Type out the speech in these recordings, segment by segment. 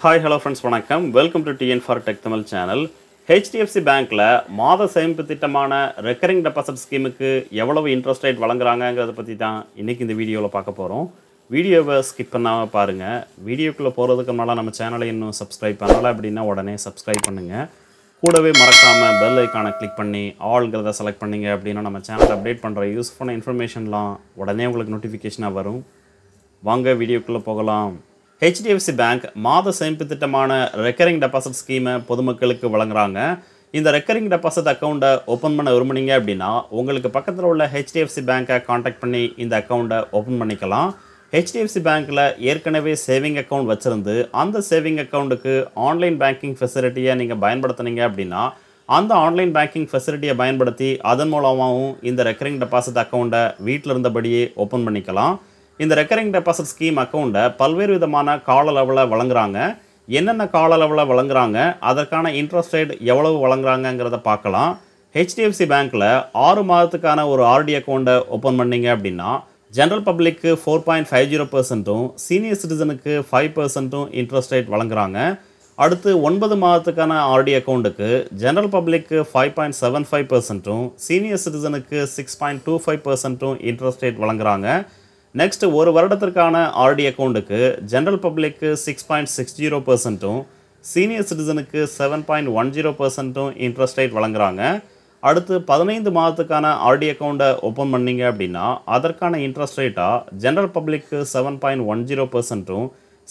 hi hello friends வணக்கம் welcome to TN for tech Tamil channel HDFC பேங்க்கில் மாத சேமிப்பு திட்டமான ரெக்கரிங் டெபாசிட் ஸ்கீமுக்கு எவ்வளவு இன்ட்ரெஸ்ட் ரேட் வழங்குறாங்கங்கிறத பற்றி தான் இன்றைக்கி இந்த வீடியோவில் பார்க்க போகிறோம் வீடியோவை ஸ்கிப் பண்ணாமல் பாருங்கள் வீடியோக்குள்ளே போகிறதுக்கு முன்னால் நம்ம சேனலை இன்னும் சப்ஸ்கிரைப் பண்ணலை அப்படின்னா உடனே சப்ஸ்கிரைப் பண்ணுங்கள் கூடவே மறக்காமல் பெல் ஐக்கானை கிளிக் பண்ணி ஆல்ங்கிறத செலக்ட் பண்ணிங்க அப்படின்னா நம்ம சேனல் அப்டேட் பண்ணுற யூஸ்ஃபுல்லான இன்ஃபர்மேஷன்லாம் உடனே உங்களுக்கு நோட்டிஃபிகேஷனாக வரும் வாங்க வீடியோக்குள்ளே போகலாம் ஹெச்டிஎஃப்சி பேங்க் மாத சேமிப்பு திட்டமான ரெக்கரிங் டெபாசிட் ஸ்கீமை பொதுமக்களுக்கு வழங்குறாங்க இந்த ரெக்கரிங் டெபாசிட் அக்கௌண்ட்டை ஓப்பன் பண்ண விரும்புனீங்க அப்படின்னா உங்களுக்கு பக்கத்தில் உள்ள ஹெச்டிஎஃப்சி பேங்க்கை காண்டாக்ட் பண்ணி இந்த அக்கௌண்ட்டை ஓப்பன் பண்ணிக்கலாம் ஹெச்டிஎஃப்சி பேங்க்கில் ஏற்கனவே சேவிங் அக்கௌண்ட் வச்சுருந்து அந்த சேவிங் அக்கௌண்ட்டுக்கு ஆன்லைன் பேங்கிங் ஃபெசிலிட்டியை நீங்கள் பயன்படுத்துனீங்க அப்படின்னா அந்த ஆன்லைன் பேங்கிங் ஃபெசிலிட்டியை பயன்படுத்தி அதன் மூலமாகவும் இந்த ரெக்கரிங் டெபாசிட் அக்கௌண்ட்டை வீட்டில் இருந்தபடியே ஓப்பன் பண்ணிக்கலாம் இந்த ரெக்கரிங் டெபாசிட் ஸ்கீம் அக்கௌண்ட்டை பல்வேறு விதமான கால அளவில் வழங்குறாங்க என்னென்ன கால அளவில் வழங்குறாங்க அதற்கான இன்ட்ரெஸ்ட் ரேட் எவ்வளவு வழங்குறாங்கங்கிறத பார்க்கலாம் ஹெச்டிஎஃப்சி பேங்க்கில் ஆறு மாதத்துக்கான ஒரு ஆர்டி அக்கௌண்ட்டை ஓப்பன் பண்ணிங்க அப்படின்னா ஜென்ரல் பப்ளிக்கு ஃபோர் பாயிண்ட் ஃபைவ் ஜீரோ பர்சன்ட்டும் சீனியர் சிட்டிசனுக்கு ஃபைவ் பர்சன்ட்டும் இன்ட்ரெஸ்ட் ரேட் வழங்குறாங்க அடுத்து ஒன்பது மாதத்துக்கான ஆர்டி அக்கௌண்ட்டுக்கு ஜென்ரல் பப்ளிக்கு ஃபைவ் பாயிண்ட் செவன் ஃபைவ் பர்சன்ட்டும் சீனியர் சிட்டிசனுக்கு சிக்ஸ் பாயிண்ட் டூ ஃபைவ் பர்சன்ட்டும் இன்ட்ரெஸ்ட் ரேட் வழங்குறாங்க நெக்ஸ்ட் ஒரு வருடத்திற்கான ஆர்டி அக்கௌண்ட்டுக்கு ஜென்ரல் பப்ளிக்கு சிக்ஸ் பாயிண்ட் சிக்ஸ் ஜீரோ பர்சன்ட்டும் சீனியர் சிட்டிசனுக்கு செவன் பாயிண்ட் ஒன் ஜீரோ பர்சன்ட்டும் இன்ட்ரெஸ்ட் ரேட் வழங்குறாங்க அடுத்து பதினைந்து மாதத்துக்கான ஆர்டி அக்கௌண்ட்டை ஓப்பன் பண்ணிங்க அப்படின்னா அதற்கான இன்ட்ரெஸ்ட் ரேட்டாக ஜென்ரல் பப்ளிக்கு செவன் பாயிண்ட் ஒன் ஜீரோ பர்சன்ட்டும்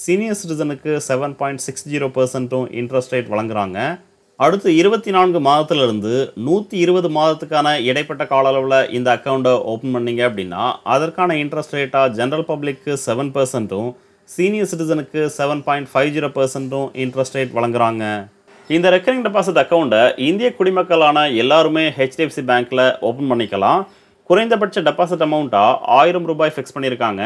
சீனியர் சிட்டிசனுக்கு செவன் பாயிண்ட் சிக்ஸ் ஜீரோ பர்சன்ட்டும் இன்ட்ரெஸ்ட் ரேட் வழங்குறாங்க அடுத்து இருபத்தி நான்கு மாதத்துலேருந்து நூற்றி இருபது மாதத்துக்கான இடைப்பட்ட கால அளவில் இந்த அக்கௌண்ட்டை ஓப்பன் பண்ணிங்க அப்படின்னா அதற்கான இன்ட்ரெஸ்ட் ரேட்டாக ஜென்ரல் பப்ளிக்கு செவன் பர்சன்ட்டும் சீனியர் சிட்டிசனுக்கு செவன் பாயிண்ட் ஃபைவ் ஜீரோ பர்சன்ட்டும் இன்ட்ரெஸ்ட் ரேட் வழங்குறாங்க இந்த ரெக்கரிங் டெபாசிட் அக்கௌண்ட்டை இந்திய குடிமக்களான எல்லாருமே ஹெச்டிஎஃப்சி பேங்க்கில் ஓப்பன் பண்ணிக்கலாம் குறைந்தபட்ச டெபாசிட் அமௌண்ட்டாக ஆயிரம் ரூபாய் ஃபிக்ஸ் பண்ணியிருக்காங்க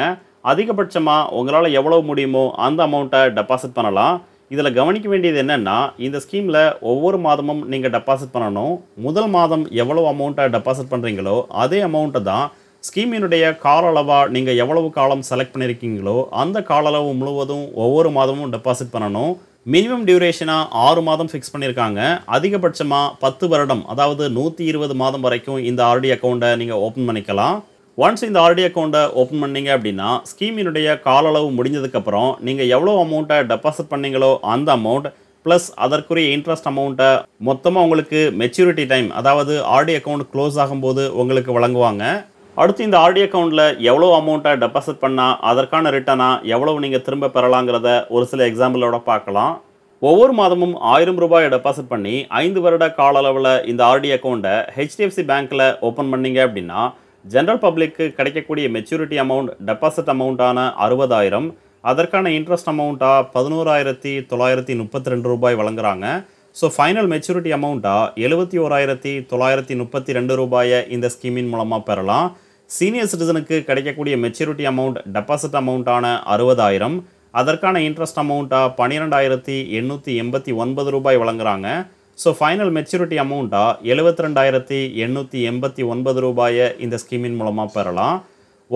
அதிகபட்சமாக உங்களால் எவ்வளோ முடியுமோ அந்த அமௌண்ட்டை டெபாசிட் பண்ணலாம் இதில் கவனிக்க வேண்டியது என்னென்னா இந்த ஸ்கீமில் ஒவ்வொரு மாதமும் நீங்கள் டெபாசிட் பண்ணணும் முதல் மாதம் எவ்வளோ அமௌண்ட்டை டெபாசிட் பண்ணுறீங்களோ அதே அமௌண்ட்டை தான் ஸ்கீமினுடைய கால அளவாக நீங்கள் எவ்வளவு காலம் செலக்ட் பண்ணியிருக்கீங்களோ அந்த கால அளவு முழுவதும் ஒவ்வொரு மாதமும் டெபாசிட் பண்ணணும் மினிமம் டியூரேஷனாக ஆறு மாதம் ஃபிக்ஸ் பண்ணியிருக்காங்க அதிகபட்சமாக பத்து வருடம் அதாவது நூற்றி இருபது மாதம் வரைக்கும் இந்த ஆர்டி அக்கௌண்ட்டை நீங்கள் ஓப்பன் பண்ணிக்கலாம் ஒன்ஸ் இந்த ஆர்டி அக்கௌண்ட்டை ஓப்பன் பண்ணிங்க அப்படின்னா ஸ்கீமினுடைய கால அளவு முடிஞ்சதுக்கப்புறம் நீங்கள் எவ்வளோ அமௌண்ட்டை டெபாசிட் பண்ணீங்களோ அந்த அமௌண்ட் ப்ளஸ் அதற்குரிய இன்ட்ரெஸ்ட் அமௌண்ட்டை மொத்தமாக உங்களுக்கு மெச்சூரிட்டி டைம் அதாவது ஆர்டி அக்கௌண்ட் க்ளோஸ் ஆகும்போது உங்களுக்கு வழங்குவாங்க அடுத்து இந்த ஆர்டி அக்கௌண்ட்டில் எவ்வளோ அமௌண்ட்டை டெபாசிட் பண்ணால் அதற்கான ரிட்டனாக எவ்வளோ நீங்கள் திரும்ப பெறலாங்கிறத ஒரு சில எக்ஸாம்பிளோட பார்க்கலாம் ஒவ்வொரு மாதமும் ஆயிரம் ரூபாயை டெபாசிட் பண்ணி ஐந்து வருட கால அளவில் இந்த ஆர்டி அக்கௌண்ட்டை ஹெச்டிஎஃப்சி பேங்க்கில் ஓப்பன் பண்ணிங்க அப்படின்னா ஜென்ரல் பப்ளிக்கு கிடைக்கக்கூடிய மெச்சூரிட்டி அமௌண்ட் டெபாசிட் அமௌண்ட்டான அறுபதாயிரம் அதற்கான இன்ட்ரெஸ்ட் அமௌண்ட்டாக பதினோராயிரத்தி தொள்ளாயிரத்தி முப்பத்தி ரெண்டு ரூபாய் வழங்குறாங்க ஸோ ஃபைனல் மெச்சூரிட்டி அமௌண்ட்டாக எழுபத்தி ஓராயிரத்தி தொள்ளாயிரத்தி முப்பத்தி ரெண்டு ரூபாயை இந்த ஸ்கீமின் மூலமாக பெறலாம் சீனியர் சிட்டிசனுக்கு கிடைக்கக்கூடிய மெச்சூரிட்டி அமௌண்ட் டெபாசிட் அமௌண்ட்டான அறுபதாயிரம் அதற்கான இன்ட்ரெஸ்ட் அமௌண்ட்டாக பன்னிரெண்டாயிரத்தி எண்ணூற்றி எண்பத்தி ஒன்பது ரூபாய் வழங்குறாங்க ஸோ ஃபைனல் மெச்சூரிட்டி அமௌண்ட்டாக எழுபத்தி ரெண்டாயிரத்தி எண்ணூற்றி எண்பத்தி ஒன்பது ரூபாயை இந்த ஸ்கீமின் மூலமாக பெறலாம்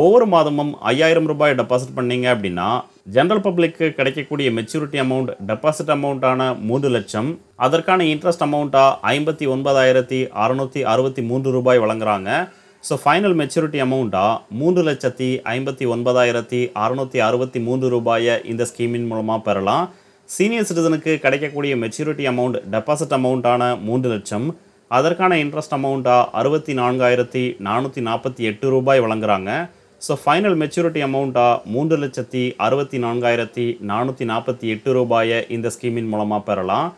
ஒவ்வொரு மாதமும் ஐயாயிரம் ரூபாய் டெபாசிட் பண்ணிங்க அப்படின்னா ஜென்ரல் பப்ளிக்கு கிடைக்கக்கூடிய மெச்சூரிட்டி அமௌண்ட் டெபாசிட் அமௌண்ட்டான மூன்று லட்சம் அதற்கான இன்ட்ரெஸ்ட் அமௌண்ட்டாக ஐம்பத்தி ஒன்பதாயிரத்தி அறநூற்றி அறுபத்தி மூன்று ரூபாய் வழங்குறாங்க ஸோ ஃபைனல் மெச்சூரிட்டி அமௌண்ட்டாக மூன்று லட்சத்தி ஐம்பத்தி ஒன்பதாயிரத்தி அறநூற்றி அறுபத்தி மூன்று ரூபாயை இந்த ஸ்கீமின் மூலமாக பெறலாம் சீனியர் சிட்டிசனுக்கு கிடைக்கக்கூடிய மெச்சூரிட்டி அமௌண்ட் டெபாசிட் அமௌண்ட்டான மூன்று லட்சம் அதற்கான இன்ட்ரெஸ்ட் அமௌண்ட்டாக அறுபத்தி நான்காயிரத்தி நானூற்றி நாற்பத்தி எட்டு ரூபாய் வழங்குறாங்க ஸோ ஃபைனல் மெச்சூரிட்டி அமௌண்ட்டாக மூன்று லட்சத்தி அறுபத்தி நான்காயிரத்தி நானூற்றி நாற்பத்தி எட்டு ரூபாயை இந்த ஸ்கீமின் மூலமாக பெறலாம்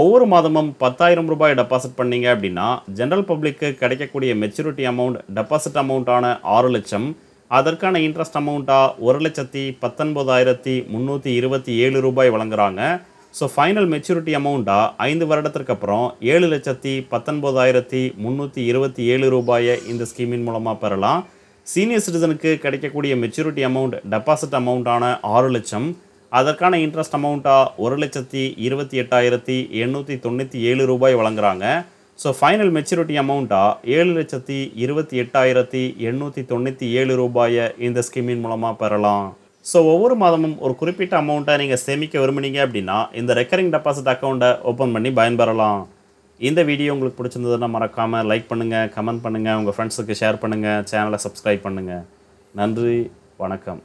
ஒவ்வொரு மாதமும் பத்தாயிரம் ரூபாய் டெபாசிட் பண்ணிங்க அப்படின்னா ஜென்ரல் பப்ளிக்கு கிடைக்கக்கூடிய மெச்சூரிட்டி அமௌண்ட் டெபாசிட் அமௌண்ட்டான ஆறு லட்சம் அதற்கான இன்ட்ரெஸ்ட் அமௌண்ட்டாக ஒரு லட்சத்தி பத்தொன்பதாயிரத்தி முந்நூற்றி இருபத்தி ஏழு ரூபாய் வழங்குகிறாங்க ஸோ ஃபைனல் மெச்சூரிட்டி அமௌண்ட்டாக ஐந்து வருடத்திற்கு அப்புறம் ஏழு லட்சத்தி பத்தொன்பதாயிரத்தி முந்நூற்றி இருபத்தி ஏழு ரூபாயை இந்த ஸ்கீமின் மூலமாக பெறலாம் சீனியர் சிட்டிசனுக்கு கிடைக்கக்கூடிய மெச்சூரிட்டி அமௌண்ட் டெபாசிட் அமௌண்ட்டான ஆறு லட்சம் அதற்கான இன்ட்ரெஸ்ட் அமௌண்ட்டாக ஒரு லட்சத்தி இருபத்தி எட்டாயிரத்தி எண்ணூற்றி தொண்ணூற்றி ஏழு ரூபாய் வழங்குகிறாங்க ஸோ ஃபைனல் மெச்சூரிட்டி அமௌண்ட்டாக ஏழு லட்சத்தி இருபத்தி எட்டாயிரத்தி எண்ணூற்றி தொண்ணூற்றி ஏழு ரூபாயை இந்த ஸ்கீமின் மூலமாக பெறலாம் ஸோ ஒவ்வொரு மாதமும் ஒரு குறிப்பிட்ட அமௌண்ட்டை நீங்கள் சேமிக்க விரும்புனீங்க அப்படின்னா இந்த ரெக்கரிங் டெபாசிட் அக்கௌண்ட்டை ஓப்பன் பண்ணி பயன்பெறலாம் இந்த வீடியோ உங்களுக்கு பிடிச்சிருந்ததுன்னா மறக்காமல் லைக் பண்ணுங்கள் கமெண்ட் பண்ணுங்கள் உங்கள் ஃப்ரெண்ட்ஸுக்கு ஷேர் பண்ணுங்கள் சேனலை சப்ஸ்கிரைப் பண்ணுங்கள் நன்றி வணக்கம்